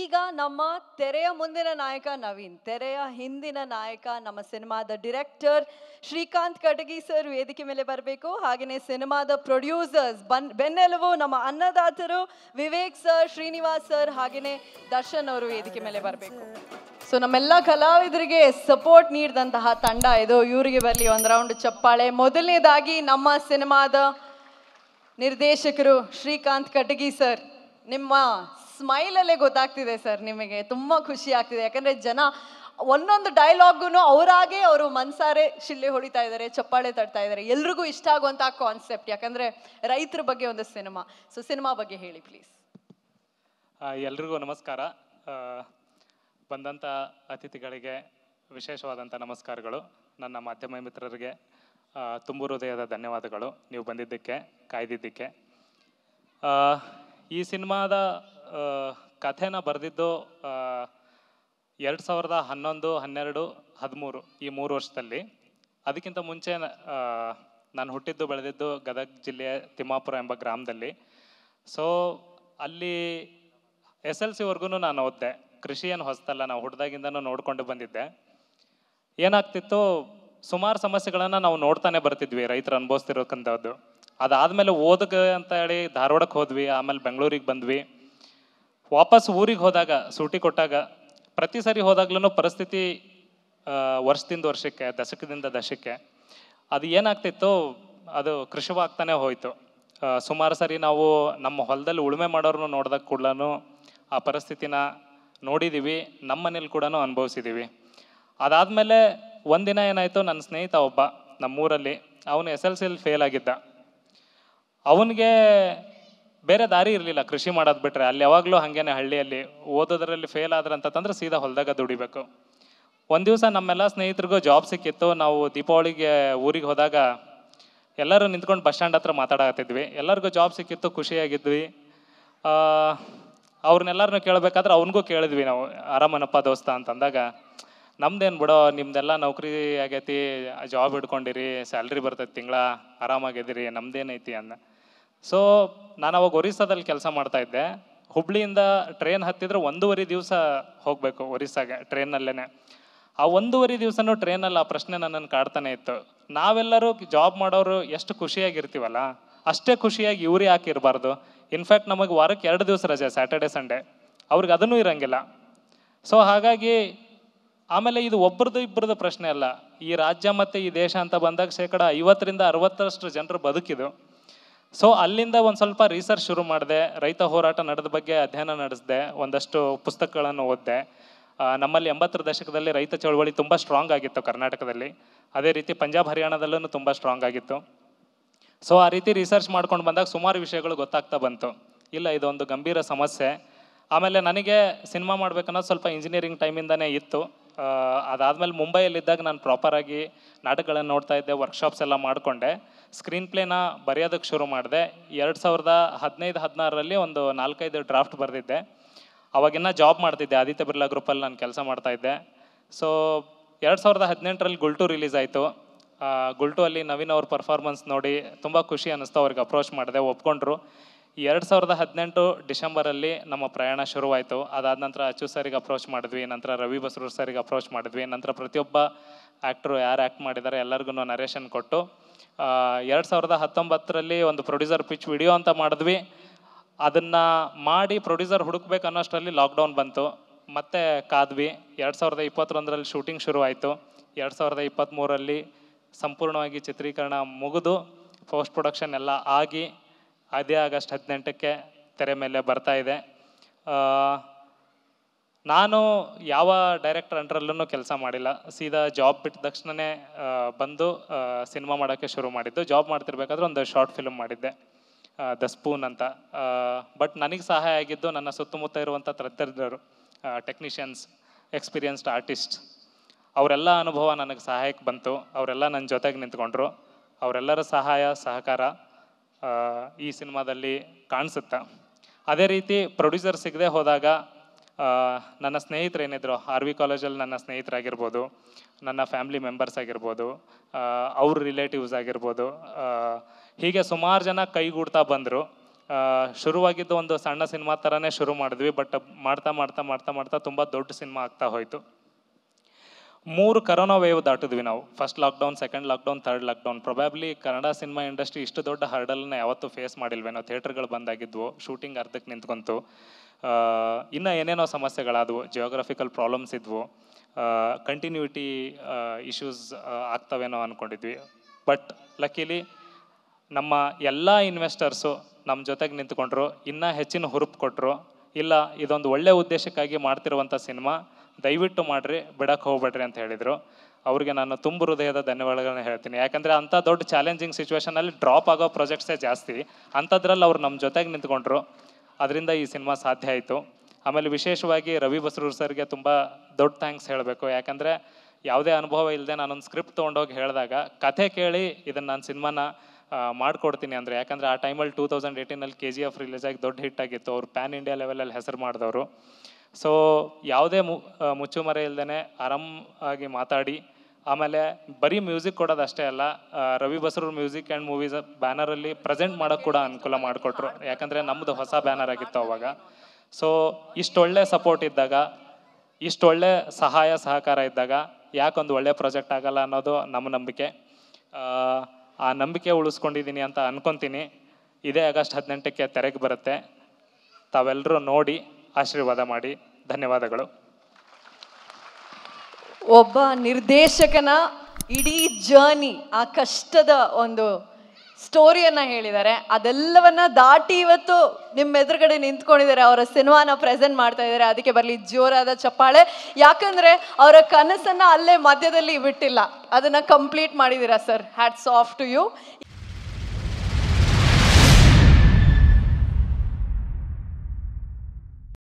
ಈಗ ನಮ್ಮ ತೆರೆಯ ಮುಂದಿನ ನಾಯಕ ನವೀನ್ ತೆರೆಯ ಹಿಂದಿನ ನಾಯಕ ನಮ್ಮ ಸಿನಿಮಾದ ಡಿರೆಕ್ಟರ್ ಶ್ರೀಕಾಂತ್ ಕಟಗಿ ಸರ್ ವೇದಿಕೆ ಮೇಲೆ ಬರಬೇಕು ಹಾಗೆಯೇ ಸಿನಿಮಾದ ಪ್ರೊಡ್ಯೂಸರ್ಸ್ ಬನ್ ಬೆನ್ನೆಲುಬು ನಮ್ಮ ಅನ್ನದಾತರು ವಿವೇಕ್ ಸರ್ ಶ್ರೀನಿವಾಸ್ ಸರ್ ಹಾಗೆಯೇ ದರ್ಶನ್ ಅವರು ವೇದಿಕೆ ಮೇಲೆ ಬರಬೇಕು ಸೊ ನಮ್ಮೆಲ್ಲ ಕಲಾವಿದರಿಗೆ ಸಪೋರ್ಟ್ ನೀಡಿದಂತಹ ತಂಡ ಇದು ಇವರಿಗೆ ಬರಲಿ ಒಂದು ರೌಂಡ್ ಚಪ್ಪಾಳೆ ಮೊದಲನೇದಾಗಿ ನಮ್ಮ ಸಿನಿಮಾದ ನಿರ್ದೇಶಕರು ಶ್ರೀಕಾಂತ್ ಕಟಗಿ ಸರ್ ನಿಮ್ಮ ಸ್ಮೈಲಲ್ಲೇ ಗೊತ್ತಾಗ್ತಿದೆ ಸರ್ ನಿಮಗೆ ತುಂಬ ಖುಷಿ ಆಗ್ತಿದೆ ಯಾಕಂದರೆ ಜನ ಒಂದೊಂದು ಡೈಲಾಗ್ನು ಅವರಾಗೆ ಅವರು ಮನ್ಸಾರೆ ಶಿಲ್ಲೆ ಹೊಡಿತಾ ಇದ್ದಾರೆ ಚಪ್ಪಾಳೆ ತಡ್ತಾ ಇದ್ದಾರೆ ಎಲ್ರಿಗೂ ಇಷ್ಟ ಆಗುವಂಥ ಕಾನ್ಸೆಪ್ಟ್ ಯಾಕಂದರೆ ರೈತರ ಬಗ್ಗೆ ಒಂದು ಸಿನಿಮಾ ಸೊ ಸಿನಿಮಾ ಬಗ್ಗೆ ಹೇಳಿ ಪ್ಲೀಸ್ ಎಲ್ರಿಗೂ ನಮಸ್ಕಾರ ಬಂದಂಥ ಅತಿಥಿಗಳಿಗೆ ವಿಶೇಷವಾದಂಥ ನಮಸ್ಕಾರಗಳು ನನ್ನ ಮಾಧ್ಯಮ ಮಿತ್ರರಿಗೆ ತುಂಬು ಹೃದಯದ ಧನ್ಯವಾದಗಳು ನೀವು ಬಂದಿದ್ದಕ್ಕೆ ಕಾಯ್ದಿದ್ದಕ್ಕೆ ಈ ಸಿನಿಮಾದ ಕಥೆನ ಬರೆದಿದ್ದು ಎರಡು ಸಾವಿರದ ಹನ್ನೊಂದು ಹನ್ನೆರಡು ಹದಿಮೂರು ಈ ಮೂರು ವರ್ಷದಲ್ಲಿ ಅದಕ್ಕಿಂತ ಮುಂಚೆ ನಾನು ಹುಟ್ಟಿದ್ದು ಬೆಳೆದಿದ್ದು ಗದಗ ಜಿಲ್ಲೆಯ ತಿಮ್ಮಾಪುರ ಎಂಬ ಗ್ರಾಮದಲ್ಲಿ ಸೊ ಅಲ್ಲಿ ಎಸ್ ಎಲ್ ಸಿವರೆಗೂ ನಾನು ಓದಿದೆ ಕೃಷಿ ಏನು ಹೊಸತಲ್ಲ ನಾವು ಹುಡ್ದಾಗಿಂದನೂ ನೋಡಿಕೊಂಡು ಬಂದಿದ್ದೆ ಏನಾಗ್ತಿತ್ತು ಸುಮಾರು ಸಮಸ್ಯೆಗಳನ್ನು ನಾವು ನೋಡ್ತಾನೆ ಬರ್ತಿದ್ವಿ ರೈತರು ಅನುಭವಿಸ್ತಿರೋಕ್ಕಂಥದ್ದು ಅದಾದಮೇಲೆ ಓದಕ್ಕೆ ಅಂತ ಹೇಳಿ ಧಾರವಾಡಕ್ಕೆ ಹೋದ್ವಿ ಆಮೇಲೆ ಬೆಂಗಳೂರಿಗೆ ಬಂದ್ವಿ ವಾಪಸ್ ಊರಿಗೆ ಹೋದಾಗ ಸೂಟಿ ಕೊಟ್ಟಾಗ ಪ್ರತಿ ಸರಿ ಹೋದಾಗ್ಲೂ ಪರಿಸ್ಥಿತಿ ವರ್ಷದಿಂದ ವರ್ಷಕ್ಕೆ ದಶಕದಿಂದ ದಶಕ್ಕೆ ಅದು ಏನಾಗ್ತಿತ್ತು ಅದು ಕೃಷವಾಗ್ತಾನೆ ಹೋಯಿತು ಸುಮಾರು ಸಾರಿ ನಾವು ನಮ್ಮ ಹೊಲದಲ್ಲಿ ಉಳುಮೆ ಮಾಡೋರು ನೋಡಿದಾಗ ಕೂಡ ಆ ಪರಿಸ್ಥಿತಿನ ನೋಡಿದ್ದೀವಿ ನಮ್ಮ ಮನೇಲಿ ಕೂಡ ಅನುಭವಿಸಿದ್ದೀವಿ ಅದಾದಮೇಲೆ ಒಂದಿನ ಏನಾಯಿತು ನನ್ನ ಸ್ನೇಹಿತ ಒಬ್ಬ ನಮ್ಮೂರಲ್ಲಿ ಅವನು ಎಸ್ ಎಲ್ ಸಿಲಿ ಫೇಲ್ ಆಗಿದ್ದ ಅವನಿಗೆ ಬೇರೆ ದಾರಿ ಇರಲಿಲ್ಲ ಕೃಷಿ ಮಾಡೋದು ಬಿಟ್ರೆ ಅಲ್ಲಿ ಯಾವಾಗಲೂ ಹಾಗೇನೆ ಹಳ್ಳಿಯಲ್ಲಿ ಓದೋದ್ರಲ್ಲಿ ಫೇಲ್ ಆದ್ರೆ ಅಂತಂದ್ರೆ ಸೀದಾ ಹೊಲದಾಗ ದುಡಿಬೇಕು ಒಂದು ದಿವಸ ನಮ್ಮೆಲ್ಲ ಸ್ನೇಹಿತರಿಗೂ ಜಾಬ್ ಸಿಕ್ಕಿತ್ತು ನಾವು ದೀಪಾವಳಿಗೆ ಊರಿಗೆ ಹೋದಾಗ ಎಲ್ಲರೂ ನಿಂತ್ಕೊಂಡು ಬಸ್ ಸ್ಟ್ಯಾಂಡ್ ಹತ್ರ ಮಾತಾಡಕತ್ತಿದ್ವಿ ಎಲ್ಲರಿಗೂ ಜಾಬ್ ಸಿಕ್ಕಿತ್ತು ಖುಷಿಯಾಗಿದ್ವಿ ಅವ್ರನ್ನೆಲ್ಲರನ್ನೂ ಕೇಳಬೇಕಾದ್ರೆ ಅವನಿಗೂ ಕೇಳಿದ್ವಿ ನಾವು ಆರಾಮನಪ್ಪ ದೋಸ್ತ ಅಂತಂದಾಗ ನಮ್ದೇನು ಬಿಡೋ ನಿಮ್ದೆಲ್ಲ ನೌಕರಿ ಆಗೈತಿ ಜಾಬ್ ಹಿಡ್ಕೊಂಡಿರಿ ಸ್ಯಾಲ್ರಿ ಬರ್ತೈತಿ ತಿಂಗಳ ಆರಾಮಾಗಿದ್ದೀರಿ ನಮ್ದೇನೈತಿ ಅಂದ ಸೊ ನಾನು ಅವಾಗ ಒರಿಸ್ಸಾದಲ್ಲಿ ಕೆಲಸ ಮಾಡ್ತಾ ಇದ್ದೆ ಹುಬ್ಳಿಯಿಂದ ಟ್ರೈನ್ ಹತ್ತಿದ್ರೆ ಒಂದೂವರೆ ದಿವಸ ಹೋಗಬೇಕು ಒರಿಸ್ಸಾಗೆ ಟ್ರೈನಲ್ಲೇ ಆ ಒಂದೂವರೆ ದಿವಸನೂ ಟ್ರೈನಲ್ಲಿ ಆ ಪ್ರಶ್ನೆ ನನ್ನನ್ನು ಕಾಡ್ತಾನೆ ಇತ್ತು ನಾವೆಲ್ಲರೂ ಜಾಬ್ ಮಾಡೋರು ಎಷ್ಟು ಖುಷಿಯಾಗಿರ್ತೀವಲ್ಲ ಅಷ್ಟೇ ಖುಷಿಯಾಗಿ ಇವ್ರಿ ಹಾಕಿರಬಾರ್ದು ಇನ್ಫ್ಯಾಕ್ಟ್ ನಮಗೆ ವಾರಕ್ಕೆ ಎರಡು ದಿವಸ ರಜೆ ಸ್ಯಾಟರ್ಡೆ ಸಂಡೇ ಅವ್ರಿಗೆ ಅದನ್ನು ಇರಂಗಿಲ್ಲ ಸೊ ಹಾಗಾಗಿ ಆಮೇಲೆ ಇದು ಒಬ್ರದ್ದು ಇಬ್ಬರದ್ದು ಪ್ರಶ್ನೆ ಅಲ್ಲ ಈ ರಾಜ್ಯ ಮತ್ತು ಈ ದೇಶ ಅಂತ ಬಂದಾಗ ಶೇಕಡ ಐವತ್ತರಿಂದ ಅರವತ್ತರಷ್ಟು ಜನರು ಬದುಕಿದು ಸೊ ಅಲ್ಲಿಂದ ಒಂದು ಸ್ವಲ್ಪ ರಿಸರ್ಚ್ ಶುರು ಮಾಡಿದೆ ರೈತ ಹೋರಾಟ ನಡೆದ ಬಗ್ಗೆ ಅಧ್ಯಯನ ನಡೆಸಿದೆ ಒಂದಷ್ಟು ಪುಸ್ತಕಗಳನ್ನು ಓದಿದೆ ನಮ್ಮಲ್ಲಿ ಎಂಬತ್ತರ ದಶಕದಲ್ಲಿ ರೈತ ಚಳವಳಿ ತುಂಬ ಸ್ಟ್ರಾಂಗ್ ಆಗಿತ್ತು ಕರ್ನಾಟಕದಲ್ಲಿ ಅದೇ ರೀತಿ ಪಂಜಾಬ್ ಹರಿಯಾಣದಲ್ಲೂ ತುಂಬ ಸ್ಟ್ರಾಂಗ್ ಆಗಿತ್ತು ಸೊ ಆ ರೀತಿ ರಿಸರ್ಚ್ ಮಾಡ್ಕೊಂಡು ಬಂದಾಗ ಸುಮಾರು ವಿಷಯಗಳು ಗೊತ್ತಾಗ್ತಾ ಬಂತು ಇಲ್ಲ ಇದೊಂದು ಗಂಭೀರ ಸಮಸ್ಯೆ ಆಮೇಲೆ ನನಗೆ ಸಿನಿಮಾ ಮಾಡ್ಬೇಕನ್ನೋದು ಸ್ವಲ್ಪ ಇಂಜಿನಿಯರಿಂಗ್ ಟೈಮಿಂದನೇ ಇತ್ತು ಅದಾದಮೇಲೆ ಮುಂಬೈಯಲ್ಲಿದ್ದಾಗ ನಾನು ಪ್ರಾಪರಾಗಿ ನಾಟಕಗಳನ್ನು ನೋಡ್ತಾ ಇದ್ದೆ ವರ್ಕ್ಶಾಪ್ಸ್ ಎಲ್ಲ ಮಾಡಿಕೊಂಡೆ ಸ್ಕ್ರೀನ್ ಪ್ಲೇನ ಬರೆಯೋದಕ್ಕೆ ಶುರು ಮಾಡಿದೆ ಎರಡು ಸಾವಿರದ ಹದಿನೈದು ಹದಿನಾರರಲ್ಲಿ ಒಂದು ನಾಲ್ಕೈದು ಡ್ರಾಫ್ಟ್ ಬರೆದಿದ್ದೆ ಅವಾಗಿನ್ನ ಜಾಬ್ ಮಾಡ್ತಿದ್ದೆ ಆದಿತ್ಯ ಬಿರ್ಲಾ ಗ್ರೂಪಲ್ಲಿ ನಾನು ಕೆಲಸ ಮಾಡ್ತಾಯಿದ್ದೆ ಸೊ ಎರಡು ಸಾವಿರದ ಹದಿನೆಂಟರಲ್ಲಿ ಗುಲ್ಟು ರಿಲೀಸ್ ಆಯಿತು ಗುಲ್ಟು ಅಲ್ಲಿ ನವೀನ್ ಅವ್ರ ಪರ್ಫಾರ್ಮೆನ್ಸ್ ನೋಡಿ ತುಂಬ ಖುಷಿ ಅನ್ನಿಸ್ತು ಅವ್ರಿಗೆ ಅಪ್ರೋಚ್ ಮಾಡಿದೆ ಒಪ್ಕೊಂಡ್ರು ಎರಡು ಸಾವಿರದ ಹದಿನೆಂಟು ಡಿಸೆಂಬರಲ್ಲಿ ನಮ್ಮ ಪ್ರಯಾಣ ಶುರುವಾಯಿತು ಅದಾದ ನಂತರ ಅಚ್ಚು ಸರಿಗೆ ಅಪ್ರೋಚ್ ಮಾಡಿದ್ವಿ ನಂತರ ರವಿ ಬಸ್ರೂರ್ ಸರಿಗೆ ಅಪ್ರೋಚ್ ಮಾಡಿದ್ವಿ ನಂತರ ಪ್ರತಿಯೊಬ್ಬ ಆ್ಯಕ್ಟ್ರು ಯಾರು ಆ್ಯಕ್ಟ್ ಮಾಡಿದ್ದಾರೆ ಎಲ್ಲರಿಗೂ ನರೇಷನ್ ಕೊಟ್ಟು ಎರಡು ಸಾವಿರದ ಹತ್ತೊಂಬತ್ತರಲ್ಲಿ ಒಂದು ಪ್ರೊಡ್ಯೂಸರ್ ಪಿಚ್ ವಿಡಿಯೋ ಅಂತ ಮಾಡಿದ್ವಿ ಅದನ್ನು ಮಾಡಿ ಪ್ರೊಡ್ಯೂಸರ್ ಹುಡುಕ್ಬೇಕು ಅನ್ನೋಷ್ಟರಲ್ಲಿ ಲಾಕ್ಡೌನ್ ಬಂತು ಮತ್ತೆ ಕಾದ್ವಿ ಎರಡು ಸಾವಿರದ ಇಪ್ಪತ್ತೊಂದರಲ್ಲಿ ಶೂಟಿಂಗ್ ಶುರುವಾಯಿತು ಎರಡು ಸಾವಿರದ ಇಪ್ಪತ್ತ್ಮೂರಲ್ಲಿ ಸಂಪೂರ್ಣವಾಗಿ ಚಿತ್ರೀಕರಣ ಮುಗಿದು ಪೋಸ್ಟ್ ಪ್ರೊಡಕ್ಷನ್ ಎಲ್ಲ ಆಗಿ ಅದೇ ಆಗಸ್ಟ್ ಹದಿನೆಂಟಕ್ಕೆ ತೆರೆ ಮೇಲೆ ಬರ್ತಾ ಇದೆ ನಾನು ಯಾವ ಡೈರೆಕ್ಟರ್ ಅಂಡ್ರಲ್ಲೂ ಕೆಲಸ ಮಾಡಿಲ್ಲ ಸೀದಾ ಜಾಬ್ ಬಿಟ್ಟ ತಕ್ಷಣನೇ ಬಂದು ಸಿನಿಮಾ ಮಾಡೋಕ್ಕೆ ಶುರು ಮಾಡಿದ್ದು ಜಾಬ್ ಮಾಡ್ತಿರ್ಬೇಕಾದ್ರೆ ಒಂದು ಶಾರ್ಟ್ ಫಿಲ್ಮ್ ಮಾಡಿದ್ದೆ ದ ಸ್ಪೂನ್ ಅಂತ ಬಟ್ ನನಗೆ ಸಹಾಯ ಆಗಿದ್ದು ನನ್ನ ಸುತ್ತಮುತ್ತ ಇರುವಂಥ ತಜ್ಞರು ಟೆಕ್ನಿಷಿಯನ್ಸ್ ಎಕ್ಸ್ಪೀರಿಯನ್ಸ್ಡ್ ಆರ್ಟಿಸ್ಟ್ ಅವರೆಲ್ಲ ಅನುಭವ ನನಗೆ ಸಹಾಯಕ್ಕೆ ಬಂತು ಅವರೆಲ್ಲ ನನ್ನ ಜೊತೆಗೆ ನಿಂತ್ಕೊಂಡ್ರು ಅವರೆಲ್ಲರ ಸಹಾಯ ಸಹಕಾರ ಈ ಸಿನಿಮಾದಲ್ಲಿ ಕಾಣಿಸುತ್ತೆ ಅದೇ ರೀತಿ ಪ್ರೊಡ್ಯೂಸರ್ ಸಿಗದೆ ಹೋದಾಗ ನನ್ನ ಏನಿದ್ರು ಆರ್ ವಿ ಕಾಲೇಜಲ್ಲಿ ನನ್ನ ಸ್ನೇಹಿತರಾಗಿರ್ಬೋದು ನನ್ನ ಫ್ಯಾಮಿಲಿ ಮೆಂಬರ್ಸ್ ಆಗಿರ್ಬೋದು ಅವ್ರ ರಿಲೇಟಿವ್ಸ್ ಆಗಿರ್ಬೋದು ಹೀಗೆ ಸುಮಾರು ಜನ ಕೈಗೂಡ್ತಾ ಬಂದರು ಶುರುವಾಗಿದ್ದು ಒಂದು ಸಣ್ಣ ಸಿನಿಮಾ ಥರನೇ ಶುರು ಮಾಡಿದ್ವಿ ಬಟ್ ಮಾಡ್ತಾ ಮಾಡ್ತಾ ಮಾಡ್ತಾ ಮಾಡ್ತಾ ತುಂಬ ದೊಡ್ಡ ಸಿನಿಮಾ ಆಗ್ತಾ ಹೋಯಿತು ಮೂರು ಕರೋನಾ ವೇವ್ ದಾಟಿದ್ವಿ ನಾವು first lockdown second lockdown third lockdown probably Kannada cinema industry ಇಷ್ಟು ದೊಡ್ಡ ಹರ್ಡಲ್ನ ಯಾವತ್ತೂ ಫೇಸ್ ಮಾಡಿಲ್ವೇನೋ ಥಿಯೇಟರ್ಗಳು ಬಂದಾಗಿದ್ವು ಶೂಟಿಂಗ್ ಅರ್ಧಕ್ಕೆ ನಿಂತ್ಕೊಂತು ಇನ್ನೂ ಏನೇನೋ ಸಮಸ್ಯೆಗಳಾದವು ಜಿಯೋಗ್ರಫಿಕಲ್ ಪ್ರಾಬ್ಲಮ್ಸ್ ಇದ್ವು ಕಂಟಿನ್ಯೂಟಿ ಇಶ್ಯೂಸ್ ಆಗ್ತವೇನೋ ಅಂದ್ಕೊಂಡಿದ್ವಿ ಬಟ್ ಲಕ್ಕಿಲಿ ನಮ್ಮ ಎಲ್ಲ ಇನ್ವೆಸ್ಟರ್ಸು ನಮ್ಮ ಜೊತೆಗೆ ನಿಂತ್ಕೊಂಡ್ರು ಇನ್ನೂ ಹೆಚ್ಚಿನ ಹುರುಪು ಕೊಟ್ಟರು ಇಲ್ಲ ಇದೊಂದು ಒಳ್ಳೆಯ ಉದ್ದೇಶಕ್ಕಾಗಿ ಮಾಡ್ತಿರುವಂಥ ಸಿನಿಮಾ ದಯವಿಟ್ಟು ಮಾಡಿರಿ ಬಿಡಕ್ಕೆ ಹೋಗ್ಬೇಡ್ರಿ ಅಂತ ಹೇಳಿದರು ಅವ್ರಿಗೆ ನಾನು ತುಂಬ ಹೃದಯದ ಧನ್ಯವಾದಗಳನ್ನ ಹೇಳ್ತೀನಿ ಯಾಕಂದರೆ ಅಂಥ ದೊಡ್ಡ ಚಾಲೆಂಜಿಂಗ್ ಸಿಚುವೇಷನಲ್ಲಿ ಡ್ರಾಪ್ ಆಗೋ ಪ್ರಾಜೆಕ್ಟ್ಸೇ ಜಾಸ್ತಿ ಅಂಥದ್ರಲ್ಲಿ ಅವ್ರು ನಮ್ಮ ಜೊತೆಗೆ ನಿಂತ್ಕೊಂಡ್ರು ಅದರಿಂದ ಈ ಸಿನಿಮಾ ಸಾಧ್ಯ ಆಯಿತು ಆಮೇಲೆ ವಿಶೇಷವಾಗಿ ರವಿ ಬಸರೂರ್ ಸರ್ಗೆ ತುಂಬ ದೊಡ್ಡ ಥ್ಯಾಂಕ್ಸ್ ಹೇಳಬೇಕು ಯಾಕಂದರೆ ಯಾವುದೇ ಅನುಭವ ಇಲ್ಲದೆ ನಾನೊಂದು ಸ್ಕ್ರಿಪ್ಟ್ ತೊಗೊಂಡೋಗಿ ಹೇಳಿದಾಗ ಕಥೆ ಕೇಳಿ ಇದನ್ನು ನಾನು ಸಿನಿಮಾನ ಮಾಡ್ಕೊಡ್ತೀನಿ ಅಂದರೆ ಯಾಕಂದರೆ ಆ ಟೈಮಲ್ಲಿ ಟೂ ತೌಸಂಡ್ ಏಯ್ಟೀನಲ್ಲಿ ಕೆ ಜಿ ಎಫ್ ರಿಲೀಸ್ ಆಗಿ ದೊಡ್ಡ ಹಿಟ್ ಆಗಿತ್ತು ಅವ್ರು ಪ್ಯಾನ್ ಇಂಡಿಯಾ ಲೆವೆಲಲ್ಲಿ ಹೆಸರು ಮಾಡಿದವರು ಸೊ ಯಾವುದೇ ಮು ಮುಚ್ಚುಮರೆ ಇಲ್ಲದೇ ಆರಾಮಾಗಿ ಮಾತಾಡಿ ಆಮೇಲೆ ಬರೀ ಮ್ಯೂಸಿಕ್ ಅಷ್ಟೇ ಅಲ್ಲ Ravi Basrur music and movies ಬ್ಯಾನರಲ್ಲಿ ಪ್ರೆಸೆಂಟ್ ಮಾಡೋಕ್ಕೆ ಕೂಡ ಅನುಕೂಲ ಮಾಡಿಕೊಟ್ರು ಯಾಕಂದರೆ ನಮ್ಮದು ಹೊಸ ಬ್ಯಾನರ್ ಆಗಿತ್ತು ಅವಾಗ ಸೊ ಇಷ್ಟೊಳ್ಳೆ ಸಪೋರ್ಟ್ ಇದ್ದಾಗ ಇಷ್ಟೊಳ್ಳೆ ಸಹಾಯ ಸಹಕಾರ ಇದ್ದಾಗ ಯಾಕೊಂದು ಒಳ್ಳೆ ಪ್ರಾಜೆಕ್ಟ್ ಆಗಲ್ಲ ಅನ್ನೋದು ನಮ್ಮ ನಂಬಿಕೆ ಆ ನಂಬಿಕೆ ಉಳಿಸ್ಕೊಂಡಿದ್ದೀನಿ ಅಂತ ಅನ್ಕೊತೀನಿ ಇದೇ ಆಗಸ್ಟ್ ಹದಿನೆಂಟಕ್ಕೆ ತೆರೆಗೆ ಬರುತ್ತೆ ತಾವೆಲ್ಲರೂ ನೋಡಿ ಆಶೀರ್ವಾದ ಮಾಡಿ ಧನ್ಯವಾದಗಳು ಒಬ್ಬ ನಿರ್ದೇಶಕನ ಇಡೀ ಜರ್ನಿ ಆ ಕಷ್ಟದ ಒಂದು ಸ್ಟೋರಿಯನ್ನ ಹೇಳಿದ್ದಾರೆ ಅದೆಲ್ಲವನ್ನ ದಾಟಿ ಇವತ್ತು ನಿಮ್ಮ ಎದುರುಗಡೆ ನಿಂತ್ಕೊಂಡಿದ್ದಾರೆ ಅವರ ಸಿನಿಮಾನ ಪ್ರೆಸೆಂಟ್ ಮಾಡ್ತಾ ಇದ್ದಾರೆ ಅದಕ್ಕೆ ಬರಲಿ ಜೋರಾದ ಚಪ್ಪಾಳೆ ಯಾಕಂದ್ರೆ ಅವರ ಕನಸನ್ನ ಅಲ್ಲೇ ಮಧ್ಯದಲ್ಲಿ ಬಿಟ್ಟಿಲ್ಲ ಅದನ್ನ ಕಂಪ್ಲೀಟ್ ಮಾಡಿದ್ದೀರಾ sir hats off to you